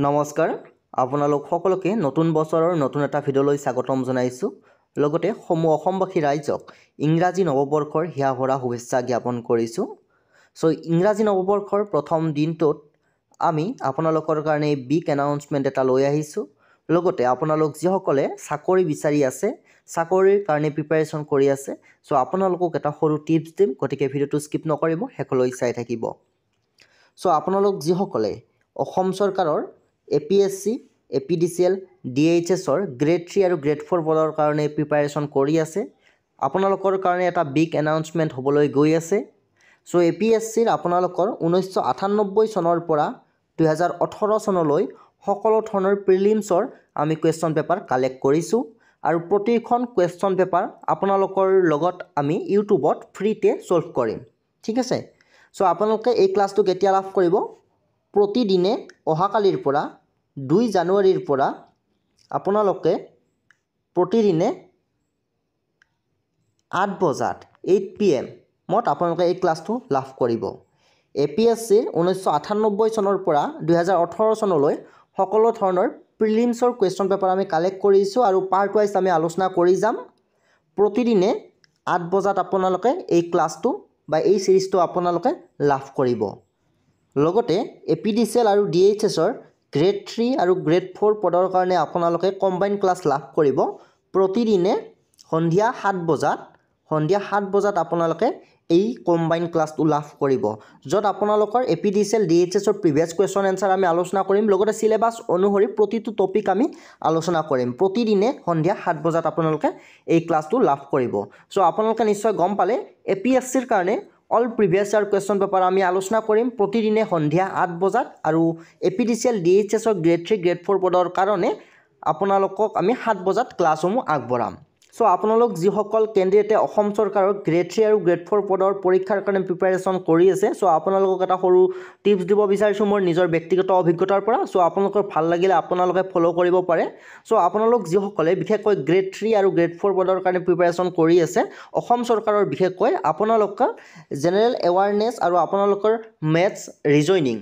নমস্কাৰ আপোনালোক সকলোকে নতুন বছৰৰ নতুন এটা ভিডিঅ'লৈ স্বাগতম জনাইছোঁ লগতে সমূহ অসমবাসী ৰাইজক ইংৰাজী নৱবৰ্ষৰ হিয়া ভৰা শুভেচ্ছা জ্ঞাপন কৰিছোঁ চ' ইংৰাজী নৱবৰ্ষৰ প্ৰথম দিনটোত আমি আপোনালোকৰ কাৰণে বিগ এনাউন্সমেণ্ট এটা লৈ আহিছোঁ লগতে আপোনালোক যিসকলে চাকৰি বিচাৰি আছে চাকৰিৰ কাৰণে প্ৰিপেৰেশ্যন কৰি আছে চ' আপোনালোকক এটা সৰু টিপছ দিম গতিকে ভিডিঅ'টো স্কিপ নকৰিব শেষলৈ চাই থাকিব চ' আপোনালোক যিসকলে অসম চৰকাৰৰ A P S C A P D C L D H এছৰ গ্ৰেড থ্ৰী আৰু গ্ৰেড ফ'ৰ পদৰ কাৰণে প্ৰিপাৰেশ্যন কৰি আছে আপোনালোকৰ কাৰণে এটা বিগ এনাউন্সমেণ্ট হ'বলৈ গৈ আছে চ' এ পি এছ চিৰ আপোনালোকৰ ঊনৈছশ আঠান্নব্বৈ চনৰ পৰা দুহেজাৰ ওঠৰ চনলৈ সকলো ধৰণৰ প্ৰিলিমছৰ আমি কুৱেশ্যন পেপাৰ কালেক্ট কৰিছোঁ আৰু প্ৰতিখন কুৱেশ্যন পেপাৰ আপোনালোকৰ লগত আমি ইউটিউবত ফ্ৰীতে ছ'ল্ভ কৰিম ঠিক আছে চ' আপোনালোকে এই ক্লাছটো কেতিয়া লাভ কৰিব প্ৰতিদিনে অহাকালিৰ পৰা দুই জানুৱাৰীৰ পৰা আপোনালোকে প্ৰতিদিনে আঠ বজাত এইট পি এমত আপোনালোকে এই ক্লাছটো লাভ কৰিব এ পি এছ চিৰ ঊনৈছশ চনৰ পৰা দুহেজাৰ ওঠৰ চনলৈ সকলো ধৰণৰ প্ৰিলিমছৰ কুৱেশ্যন পেপাৰ আমি কালেক্ট কৰিছোঁ আৰু পাৰ্ট ৱাইজ আমি আলোচনা কৰি যাম প্ৰতিদিনে আঠ বজাত আপোনালোকে এই ক্লাছটো বা এই ছিৰিজটো আপোনালোকে লাভ কৰিব লগতে A P D C L আৰু ডি এইচ এছৰ গ্ৰেড থ্ৰী আৰু গ্ৰেড ফ'ৰ পদৰ কাৰণে আপোনালোকে কম্বাইন ক্লাছ লাভ কৰিব প্ৰতিদিনে সন্ধিয়া সাত বজাত সন্ধিয়া সাত বজাত আপোনালোকে এই কম্বাইন ক্লাছটো লাভ কৰিব য'ত আপোনালোকৰ A P D C L D H এছৰ প্ৰিভিয়াছ কুৱেশ্যন এনচাৰ আমি আলোচনা কৰিম লগতে ছিলেবাছ অনুসৰি প্ৰতিটো টপিক আমি আলোচনা কৰিম প্ৰতিদিনে সন্ধিয়া সাত বজাত আপোনালোকে এই ক্লাছটো লাভ কৰিব চ' আপোনালোকে নিশ্চয় গম পালে এ পি এছ চিৰ কাৰণে all previous year question paper আমি আলোচনা কৰিম প্ৰতিদিনে সন্ধিয়া আঠ বজাত আৰু A P D C L D H এছৰ গ্ৰেড থ্ৰী গ্ৰেড ফ'ৰ পদৰ কাৰণে আপোনালোকক আমি সাত বজাত ক্লাছসমূহ আগবঢ়াম চ' আপোনালোক যিসকল কেণ্ডিডেটে অসম চৰকাৰৰ গ্ৰেড থ্ৰী আৰু গ্ৰেড ফ'ৰ পদৰ পৰীক্ষাৰ কাৰণে প্ৰিপেৰেশ্যন কৰি আছে চ' আপোনালোকক এটা সৰু টিপছ দিব বিচাৰিছোঁ মোৰ নিজৰ ব্যক্তিগত অভিজ্ঞতাৰ পৰা চ' আপোনালোকৰ ভাল লাগিলে আপোনালোকে ফ'ল' কৰিব পাৰে চ' আপোনালোক যিসকলে বিশেষকৈ গ্ৰেড থ্ৰী আৰু গ্ৰেড ফ'ৰ পদৰ কাৰণে প্ৰিপেৰেশ্যন কৰি আছে অসম চৰকাৰৰ বিশেষকৈ আপোনালোকৰ জেনেৰেল এৱাৰনেছ আৰু আপোনালোকৰ মেথছ ৰিজইনিং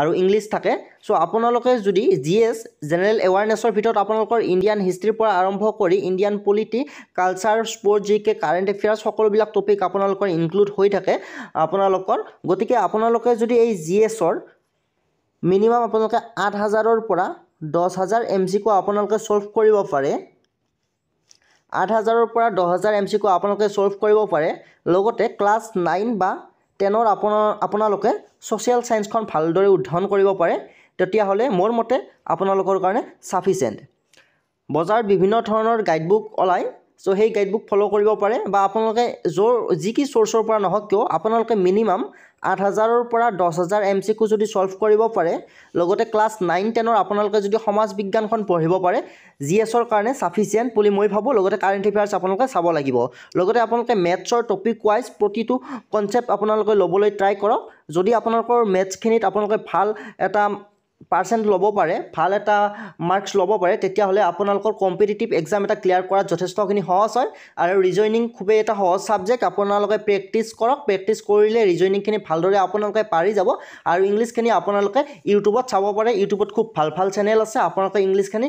আৰু ইংলিছ থাকে চ' আপোনালোকে যদি জি এছ জেনেৰেল এৱাৰনেছৰ ভিতৰত আপোনালোকৰ ইণ্ডিয়ান হিষ্ট্ৰীৰ পৰা আৰম্ভ কৰি Indian polity culture sports G K current affairs সকলোবিলাক টপিক আপোনালোকৰ ইনক্লুড হৈ থাকে আপোনালোকৰ গতিকে আপোনালোকে যদি এই জি এছৰ মিনিমাম আপোনালোকে আঠ হাজাৰৰ পৰা দহ হাজাৰ এম চি কো আপোনালোকে চল্ভ কৰিব পাৰে আঠ হাজাৰৰ পৰা দহ হাজাৰ এম চি কো আপোনালোকে চল্ভ কৰিব পাৰে লগতে ক্লাছ নাইন বা টেনৰ আপোনাৰ আপোনালোকে ছ'চিয়েল ছায়েন্সখন ভালদৰে উদ্ধাৰণ কৰিব পাৰে তেতিয়াহ'লে মোৰ মতে আপোনালোকৰ কাৰণে চাফিচিয়েণ্ট বজাৰত বিভিন্ন ধৰণৰ গাইডবুক ওলায় চ' সেই গাইডবুক ফ'ল' কৰিব পাৰে বা আপোনালোকে য'ৰ যি কি চ'ৰ্চৰ পৰা নহওক কিয় আপোনালোকে মিনিমাম আঠ হাজাৰৰ পৰা দহ হাজাৰ এম চি কিউ যদি ছল্ভ কৰিব পাৰে লগতে ক্লাছ নাইন টেনৰ আপোনালোকে যদি সমাজ বিজ্ঞানখন পঢ়িব পাৰে জি এছৰ কাৰণে চাফিচিয়েণ্ট বুলি মই ভাবোঁ লগতে কাৰেণ্ট এফেয়াৰ্ছ আপোনালোকে চাব লাগিব লগতে আপোনালোকে মেথছৰ টপিক ৱাইজ প্ৰতিটো কনচেপ্ট আপোনালোকে ল'বলৈ ট্ৰাই কৰক যদি আপোনালোকৰ মেথছখিনিত আপোনালোকে ভাল এটা পাৰ্চেণ্ট ল'ব পাৰে ভাল এটা মাৰ্কছ ল'ব পাৰে তেতিয়াহ'লে আপোনালোকৰ কম্পিটিটিভ এক্সাম এটা ক্লিয়াৰ কৰাত যথেষ্টখিনি সহজ হয় আৰু ৰিজনিং খুবেই এটা সহজ ছাবজেক্ট আপোনালোকে প্ৰেক্টিচ কৰক প্ৰেক্টিচ কৰিলে ৰিজনিংখিনি ভালদৰে আপোনালোকে পাৰি যাব আৰু ইংলিছখিনি আপোনালোকে ইউটিউবত চাব পাৰে ইউটিউবত খুব ভাল ভাল চেনেল আছে আপোনালোকে ইংলিছখিনি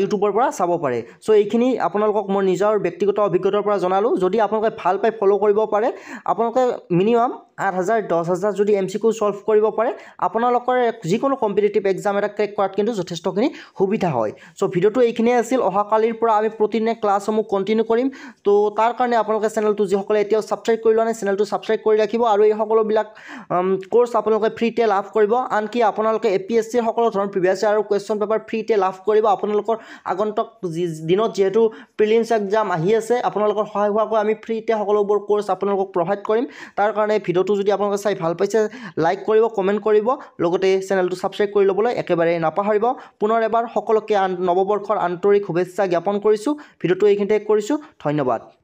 ইউটিউবৰ পৰা চাব পাৰে চ' এইখিনি আপোনালোকক মোৰ নিজৰ ব্যক্তিগত অভিজ্ঞতাৰ পৰা জনালোঁ যদি আপোনালোকে ভাল পাই ফ'ল' কৰিব পাৰে আপোনালোকে মিনিমাম আঠ হাজাৰ দহ হাজাৰ যদি এম চি কিউ ছল্ভ কৰিব পাৰে আপোনালোকৰ যিকোনো কম্পিটিটিভ কম্পিটিটিভ এক্সাম এটা ক্ৰেক কৰাত কিন্তু যথেষ্টখিনি সুবিধা হয় চ' ভিডিঅ'টো এইখিনিয়ে আছিল অহা কালিৰ পৰা আমি প্ৰতিদিনে ক্লাছসমূহ কণ্টিনিউ কৰিম তো তাৰ কাৰণে আপোনালোকে চেনেলটো যিসকলে এতিয়াও ছাবস্ক্ৰাইব কৰি লোৱা নাই চেনেলটো ছাবস্ক্ৰাইব কৰি ৰাখিব আৰু এই সকলোবিলাক কোৰ্ছ আপোনালোকে ফ্ৰীতে লাভ কৰিব আনকি আপোনালোকে এ পি এছ চিৰ সকলো ধৰণৰ প্ৰিভিয়াছ আৰু কুৱেশ্যন পেপাৰ ফ্ৰীতে লাভ কৰিব আপোনালোকৰ আগন্তক যি দিনত যিহেতু প্ৰিলিমছ এক্সাম আহি আছে আপোনালোকৰ সহায় হোৱাকৈ আমি ফ্ৰীতে সকলোবোৰ কোৰ্ছ আপোনালোকক প্ৰভাইড কৰিম তাৰ কাৰণে ভিডিঅ'টো যদি আপোনালোকে চাই ভাল পাইছে লাইক কৰিব কমেণ্ট কৰিব লগতে চেনেলটো ছাবস্ক্ৰাইব কৰি ল'বলৈ একেবাৰে নাপাহৰিব পুনৰ এবাৰ সকলোকে নৱবৰ্ষৰ আন্তৰিক শুভেচ্ছা জ্ঞাপন কৰিছোঁ ভিডিঅ'টো এইখিনিতে কৰিছোঁ ধন্যবাদ